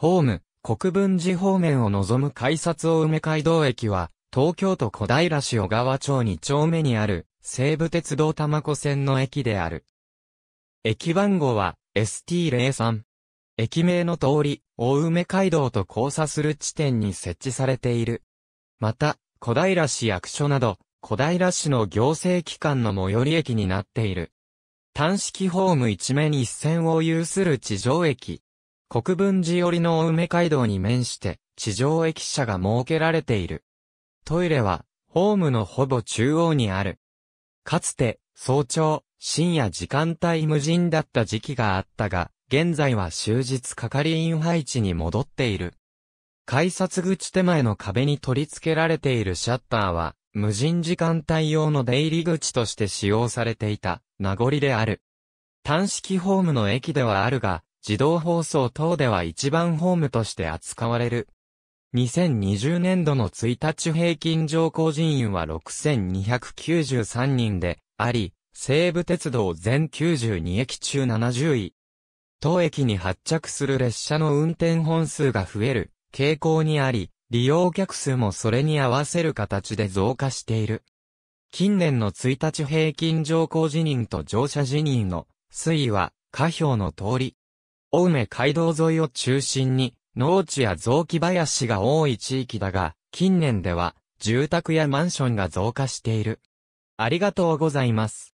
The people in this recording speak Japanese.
ホーム、国分寺方面を望む改札大梅街道駅は、東京都小平市小川町2丁目にある、西武鉄道玉子線の駅である。駅番号は、ST03。駅名の通り、大梅街道と交差する地点に設置されている。また、小平市役所など、小平市の行政機関の最寄り駅になっている。単式ホーム一面一線を有する地上駅、国分寺寄りの青梅街道に面して、地上駅舎が設けられている。トイレは、ホームのほぼ中央にある。かつて、早朝、深夜時間帯無人だった時期があったが、現在は終日係員配置に戻っている。改札口手前の壁に取り付けられているシャッターは、無人時間帯用の出入り口として使用されていた、名残である。単式ホームの駅ではあるが、自動放送等では一番ホームとして扱われる。2020年度の1日平均乗降人員は6293人であり、西武鉄道全92駅中70位。当駅に発着する列車の運転本数が増える傾向にあり、利用客数もそれに合わせる形で増加している。近年の1日平均乗降辞任と乗車辞任の推移は下表の通り、青梅街道沿いを中心に、農地や雑木林が多い地域だが、近年では、住宅やマンションが増加している。ありがとうございます。